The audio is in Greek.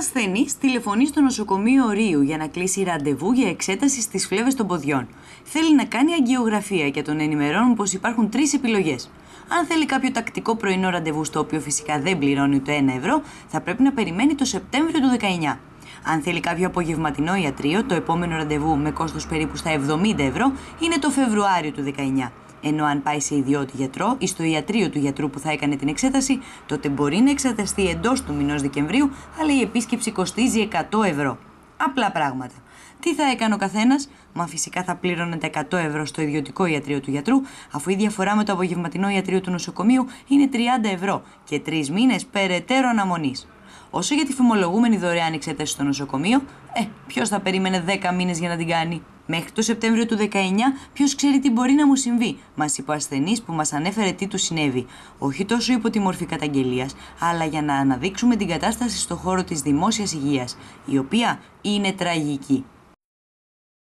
ασθενή τηλεφωνεί στο νοσοκομείο Ρίου για να κλείσει ραντεβού για εξέταση στις φλέβες των ποδιών. Θέλει να κάνει αγκιογραφία και τον ενημερώνουν πως υπάρχουν τρεις επιλογές. Αν θέλει κάποιο τακτικό πρωινό ραντεβού, στο οποίο φυσικά δεν πληρώνει το 1 ευρώ, θα πρέπει να περιμένει το Σεπτέμβριο του 19. Αν θέλει κάποιο απογευματινό ιατρείο, το επόμενο ραντεβού με κόστος περίπου στα 70 ευρώ είναι το Φεβρουάριο του 19. Ενώ αν πάει σε ιδιώτη γιατρό ή στο ιατρείο του γιατρού που θα έκανε την εξέταση, τότε μπορεί να εξεταστεί εντός του μηνός Δεκεμβρίου, αλλά η επίσκεψη κοστίζει 100 ευρώ. Απλά πράγματα. Τι θα έκανε ο καθένας, μα φυσικά θα πλήρωνε τα 100 ευρώ στο ιδιωτικό ιατρείο του γιατρού, αφού η διαφορά με το απογευματινό ιατρείο του νοσοκομείου είναι 30 ευρώ και 3 μήνες περαιτέρω αναμονής. Όσο για τη φημολογούμενη δωρεάν εξέταση στο νοσοκομείο, ε, ποιος θα περίμενε 10 μήνες για να την κάνει. Μέχρι το Σεπτέμβριο του 19, ποιος ξέρει τι μπορεί να μου συμβεί, μας είπε ο ασθενής που μας ανέφερε τι του συνέβη. Όχι τόσο υπό τη μορφή καταγγελίας, αλλά για να αναδείξουμε την κατάσταση στον χώρο της δημόσιας υγείας, η οποία είναι τραγική.